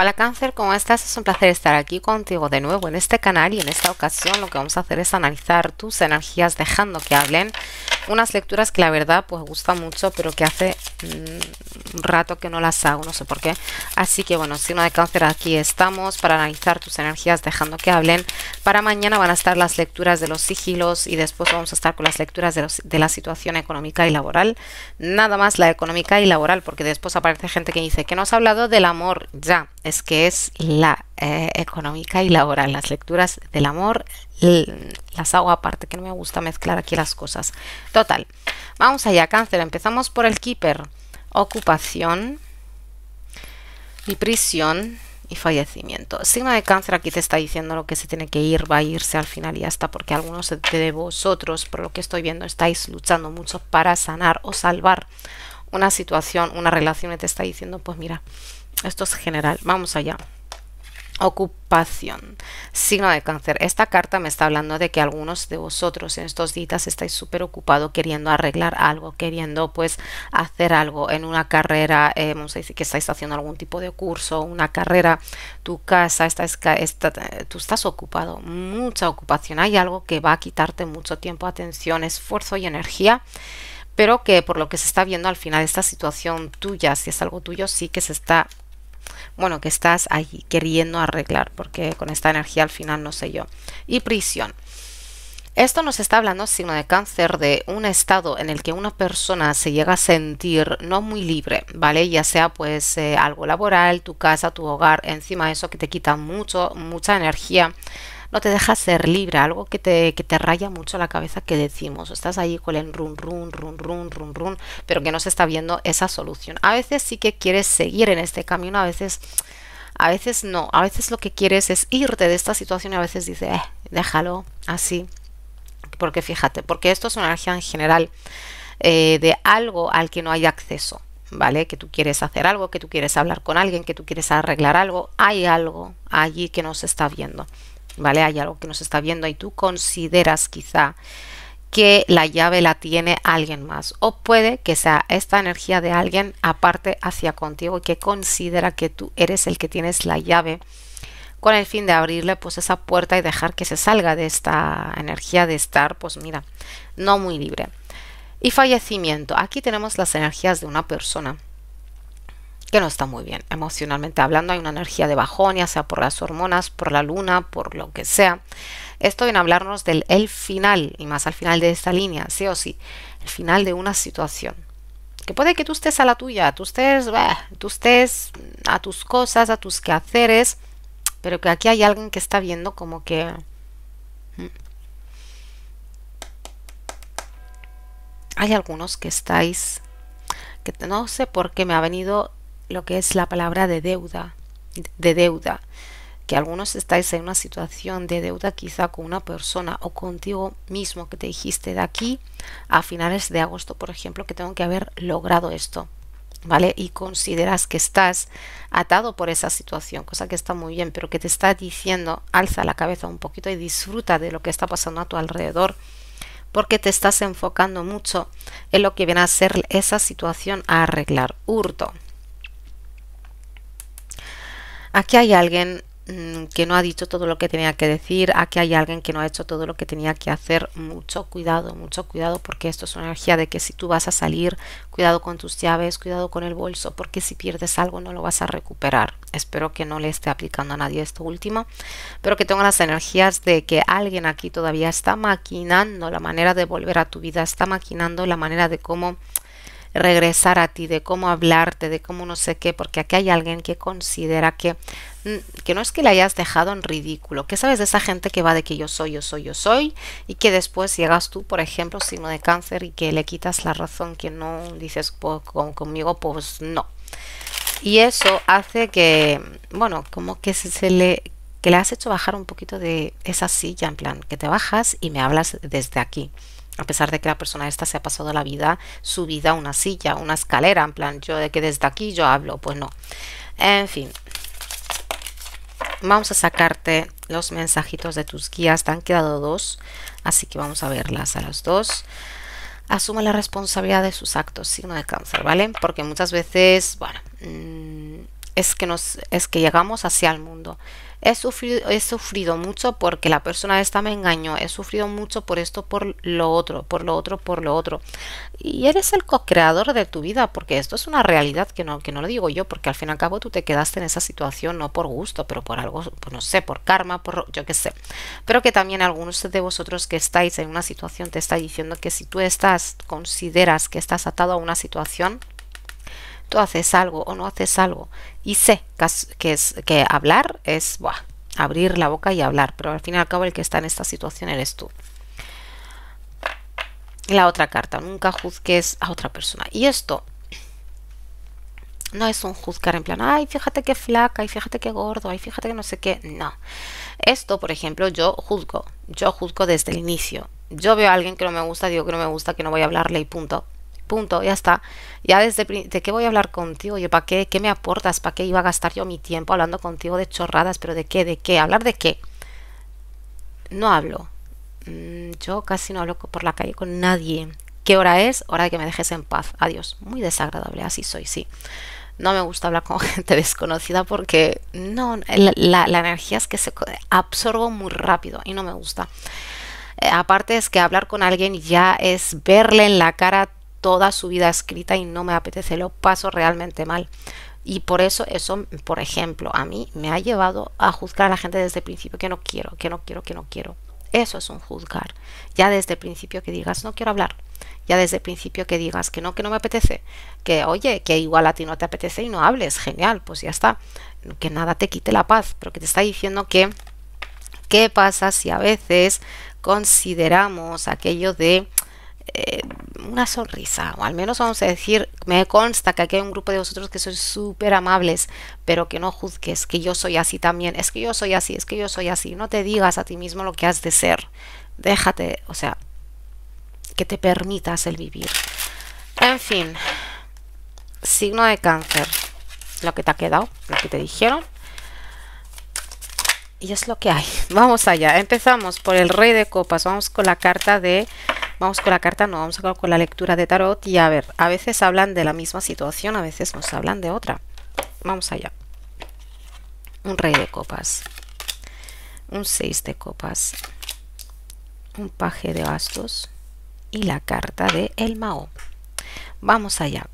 Hola cáncer, ¿cómo estás? Es un placer estar aquí contigo de nuevo en este canal y en esta ocasión lo que vamos a hacer es analizar tus energías dejando que hablen. Unas lecturas que la verdad pues gusta mucho pero que hace un mm, rato que no las hago, no sé por qué. Así que bueno, signo de cáncer aquí estamos para analizar tus energías dejando que hablen. Para mañana van a estar las lecturas de los sigilos y después vamos a estar con las lecturas de, la situación económica y laboral. Nada más la económica y laboral porque después aparece gente que dice que no ha hablado del amor ya que es la eh, económica y laboral, las lecturas del amor, las hago aparte, que no me gusta mezclar aquí las cosas. Total, vamos allá, cáncer, empezamos por el keeper, ocupación y prisión y fallecimiento. Signo de cáncer aquí te está diciendo lo que se tiene que ir, va a irse al final y ya está, porque algunos de vosotros, por lo que estoy viendo, estáis luchando mucho para sanar o salvar una situación, una relación y te está diciendo, pues mira, esto es general. Vamos allá. Ocupación. Signo de cáncer. Esta carta me está hablando de que algunos de vosotros en estos días estáis súper ocupados queriendo arreglar algo, queriendo pues hacer algo en una carrera, eh, vamos a decir que estáis haciendo algún tipo de curso, una carrera, tu casa, tú estás ocupado, mucha ocupación. Hay algo que va a quitarte mucho tiempo, atención, esfuerzo y energía pero que por lo que se está viendo al final esta situación tuya, si es algo tuyo, sí que se está bueno, que estás ahí queriendo arreglar, porque con esta energía al final no sé yo. Y prisión. Esto nos está hablando, signo de cáncer, de un estado en el que una persona se llega a sentir no muy libre, ¿vale? Ya sea pues eh, algo laboral, tu casa, tu hogar, encima eso que te quita mucho, mucha energía no te deja ser libre, algo que te, que te raya mucho la cabeza que decimos, estás ahí con el run, run, run, run, run, run, pero que no se está viendo esa solución. A veces sí que quieres seguir en este camino, a veces... A veces no, a veces lo que quieres es irte de esta situación y a veces dices, eh, déjalo así. Porque fíjate, porque esto es una energía en general eh, de algo al que no hay acceso, ¿vale? Que tú quieres hacer algo, que tú quieres hablar con alguien, que tú quieres arreglar algo, hay algo allí que no se está viendo. ¿vale? Hay algo que nos está viendo y tú consideras quizá que la llave la tiene alguien más o puede que sea esta energía de alguien aparte hacia contigo y que considera que tú eres el que tienes la llave con el fin de abrirle pues esa puerta y dejar que se salga de esta energía de estar pues mira no muy libre y fallecimiento aquí tenemos las energías de una persona que no está muy bien emocionalmente hablando. Hay una energía de bajón, ya sea por las hormonas, por la luna, por lo que sea. Esto en hablarnos del el final, y más al final de esta línea, sí o sí, el final de una situación. Que puede que tú estés a la tuya, tú estés, tú estés a tus cosas, a tus quehaceres, pero que aquí hay alguien que está viendo como que... Mm. Hay algunos que estáis, que no sé por qué me ha venido lo que es la palabra de deuda, de deuda, que algunos estáis en una situación de deuda quizá con una persona o contigo mismo que te dijiste de aquí a finales de agosto, por ejemplo, que tengo que haber logrado esto, ¿vale? Y consideras que estás atado por esa situación, cosa que está muy bien, pero que te está diciendo, alza la cabeza un poquito y disfruta de lo que está pasando a tu alrededor porque te estás enfocando mucho en lo que viene a ser esa situación a arreglar. Hurto, aquí hay alguien mm, que no ha dicho todo lo que tenía que decir, aquí hay alguien que no ha hecho todo lo que tenía que hacer, mucho cuidado, mucho cuidado porque esto es una energía de que si tú vas a salir, cuidado con tus llaves, cuidado con el bolso, porque si pierdes algo no lo vas a recuperar. Espero que no le esté aplicando a nadie esto último, pero que tenga las energías de que alguien aquí todavía está maquinando la manera de volver a tu vida, está maquinando la manera de cómo regresar a ti, de cómo hablarte, de cómo no sé qué, porque aquí hay alguien que considera que, mm, que no es que le hayas dejado en ridículo, que sabes de esa gente que va de que yo soy, yo soy, yo soy, y que después llegas tú, por ejemplo, signo de cáncer, y que le quitas la razón, que no dices conmigo, pues no. Y eso hace que, bueno, como que se, se le que le has hecho bajar un poquito de esa silla, en plan, que te bajas y me hablas desde aquí a pesar de que la persona esta se ha pasado la vida subida vida una silla, una escalera, en plan, yo de que desde aquí yo hablo, pues no. En fin, vamos a sacarte los mensajitos de tus guías, te han quedado dos, así que vamos a verlas a las dos. Asume la responsabilidad de sus actos, signo de cáncer, ¿vale? Porque muchas veces, bueno, mm, es que, nos, es que llegamos hacia el mundo. He sufrido, he sufrido mucho porque la persona esta me engañó. He sufrido mucho por esto, por lo otro, por lo otro, por lo otro. Y eres el co-creador de tu vida, porque esto es una realidad que no, que no lo digo yo, porque al fin y al cabo tú te quedaste en esa situación no por gusto, pero por algo, pues no sé, por karma, por yo qué sé. Pero que también algunos de vosotros que estáis en una situación te está diciendo que si tú estás, consideras que estás atado a una situación, tú haces algo o no haces algo. Y sé que, es, que hablar es abrir la boca y hablar, pero al fin y al cabo el que está en esta situación eres tú. La otra carta, nunca juzgues a otra persona. Y esto no es un juzgar en plan, ay, fíjate qué flaca, ay, fíjate qué gordo, ay, fíjate que no sé qué. No. Esto, por ejemplo, yo juzgo. Yo juzgo desde el inicio. Yo veo a alguien que no me gusta, digo que no me gusta, que no voy a hablarle y punto punto, ya está. Ya desde de qué voy a hablar contigo, yo para qué, qué me aportas, para qué iba a gastar yo mi tiempo hablando contigo de chorradas, pero de qué, de qué, hablar de qué. No hablo. Mm, yo casi no hablo por la calle con nadie. ¿Qué hora es? Hora de que me dejes en paz. Adiós. Muy desagradable, así soy, sí. No me gusta hablar con gente desconocida porque no, la, energía es que se absorbo muy rápido y no me gusta eh, aparte es que hablar con alguien ya es verle en la cara toda su vida escrita y no me apetece, lo paso realmente mal. Y por eso eso, por ejemplo, a mí me ha llevado a juzgar a la gente desde el principio que no quiero, que no quiero, que no quiero. Eso es un juzgar. Ya desde el principio que digas no quiero hablar. Ya desde el principio que digas que no, que no me apetece. Que oye, que igual a ti no te apetece y no hables. Genial, pues ya está. Que nada te quite la paz. Pero que te está diciendo que, ¿qué pasa si a veces consideramos aquello de eh, una sonrisa, o al menos vamos a decir, me consta que aquí hay un grupo de vosotros que sois súper amables, pero que no juzgues, que yo soy así también, es que yo soy así, es que yo soy así, no te digas a ti mismo lo que has de ser, déjate, o sea, que te permitas el vivir. En fin, signo de cáncer, lo que te ha quedado, lo que te dijeron. Y es lo que hay. Vamos allá. Empezamos por el rey de copas. Vamos con la carta de Vamos con la carta, no, vamos a con la lectura de tarot y a ver, a veces hablan de la misma situación, a veces nos hablan de otra. Vamos allá. Un rey de copas. Un seis de copas. Un paje de bastos. Y la carta de El Mao. Vamos allá.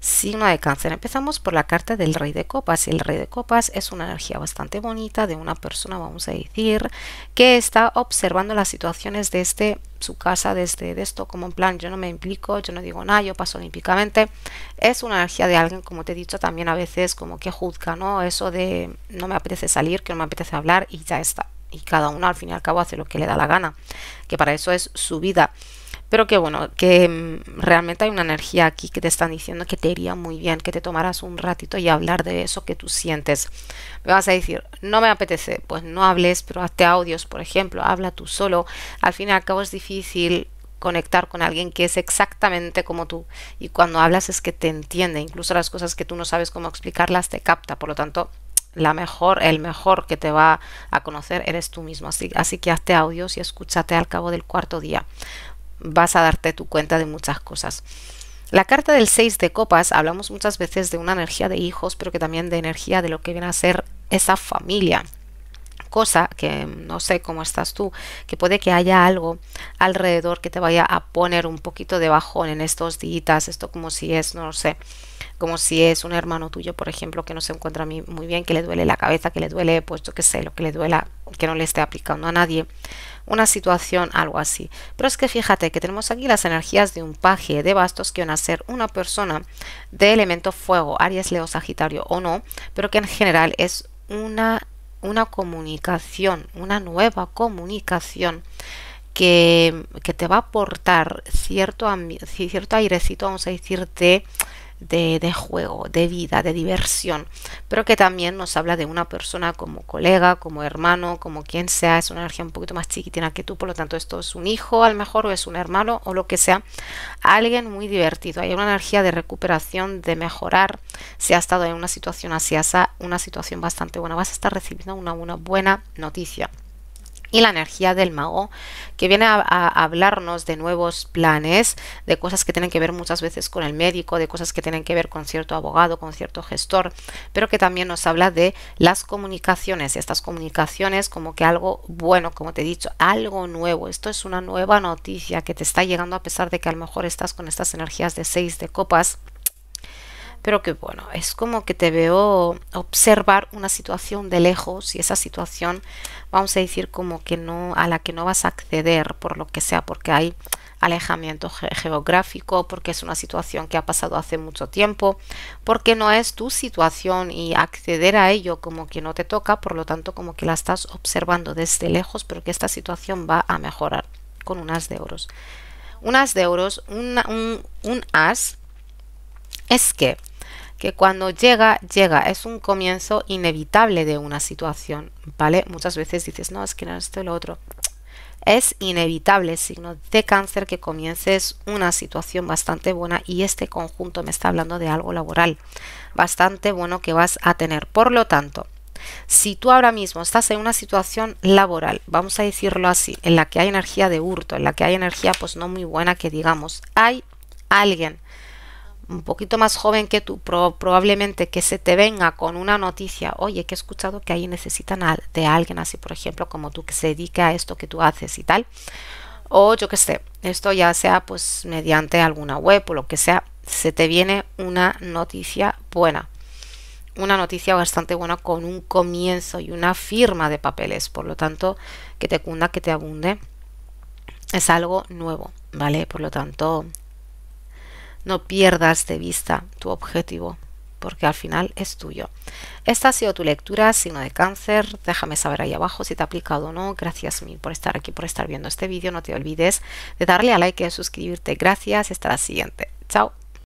Signo de cáncer. Empezamos por la carta del rey de copas. El rey de copas es una energía bastante bonita de una persona, vamos a decir, que está observando las situaciones de este su casa, desde esto, como en plan, yo no me implico, yo no digo nada, yo paso olímpicamente. Es una energía de alguien, como te he dicho, también a veces como que juzga, ¿no? Eso de no me apetece salir, que no me apetece hablar y ya está. Y cada uno al fin y al cabo hace lo que le da la gana, que para eso es su vida. Pero que bueno, que mm, realmente hay una energía aquí que te están diciendo que te iría muy bien, que te tomaras un ratito y hablar de eso que tú sientes. Me vas a decir, no me apetece, pues no hables, pero hazte audios, por ejemplo, habla tú solo. Al fin y al cabo es difícil conectar con alguien que es exactamente como tú y cuando hablas es que te entiende, incluso las cosas que tú no sabes cómo explicarlas te capta, por lo tanto la mejor, el mejor que te va a conocer eres tú mismo. Así, así, que hazte audios y escúchate al cabo del cuarto día vas a darte tu cuenta de muchas cosas. La carta del 6 de copas, hablamos muchas veces de una energía de hijos, pero que también de energía de lo que viene a ser esa familia. Cosa que no sé cómo estás tú, que puede que haya algo alrededor que te vaya a poner un poquito de bajón en estos días, esto como si es, no lo sé como si es un hermano tuyo, por ejemplo, que no se encuentra muy bien, que le duele la cabeza, que le duele, puesto que sé, lo que le duela, que no le esté aplicando a nadie, una situación, algo así. Pero es que fíjate que tenemos aquí las energías de un paje de bastos que van a ser una persona de elemento fuego, Aries, Leo, Sagitario o no, pero que en general es una, una comunicación, una nueva comunicación. Que, que te va a aportar cierto, cierto airecito, vamos a decir, de de, juego, de vida, de diversión, pero que también nos habla de una persona como colega, como hermano, como quien sea, es una energía un poquito más chiquitina que tú, por lo tanto esto es un hijo a lo mejor o es un hermano o lo que sea, alguien muy divertido, hay una energía de recuperación, de mejorar, si ha estado en una situación así, una situación bastante buena, vas a estar recibiendo una buena noticia y la energía del mago, que viene a, hablarnos de nuevos planes, de cosas que tienen que ver muchas veces con el médico, de cosas que tienen que ver con cierto abogado, con cierto gestor, pero que también nos habla de las comunicaciones, estas comunicaciones como que algo bueno, como te he dicho, algo nuevo, esto es una nueva noticia que te está llegando a pesar de que a lo mejor estás con estas energías de seis de copas pero que bueno, es como que te veo observar una situación de lejos y esa situación, vamos a decir, como que no, a la que no vas a acceder por lo que sea, porque hay alejamiento geográfico, porque es una situación que ha pasado hace mucho tiempo, porque no es tu situación y acceder a ello como que no te toca, por lo tanto como que la estás observando desde lejos, pero que esta situación va a mejorar con un as de euros. Un as de euros, un, un as es que que cuando llega, llega. Es un comienzo inevitable de una situación, ¿vale? Muchas veces dices, no, es que no es esto y lo otro. Es inevitable, signo de cáncer, que comiences una situación bastante buena y este conjunto me está hablando de algo laboral bastante bueno que vas a tener. Por lo tanto, si tú ahora mismo estás en una situación laboral, vamos a decirlo así, en la que hay energía de hurto, en la que hay energía pues no muy buena que digamos, hay alguien un poquito más joven que tú, probablemente que se te venga con una noticia, oye, que he escuchado que ahí necesitan de alguien así, por ejemplo, como tú, que se dedica a esto que tú haces y tal. O yo que sé, esto ya sea pues mediante alguna web o lo que sea, se te viene una noticia buena. Una noticia bastante buena con un comienzo y una firma de papeles. Por lo tanto, que te cunda, que te abunde. Es algo nuevo, ¿vale? Por lo tanto, no pierdas de vista tu objetivo porque al final es tuyo. Esta ha sido tu lectura, signo de cáncer. Déjame saber ahí abajo si te ha aplicado o no. Gracias mil por estar aquí, por estar viendo este vídeo. No te olvides de darle a like y de suscribirte. Gracias hasta la siguiente. Chao.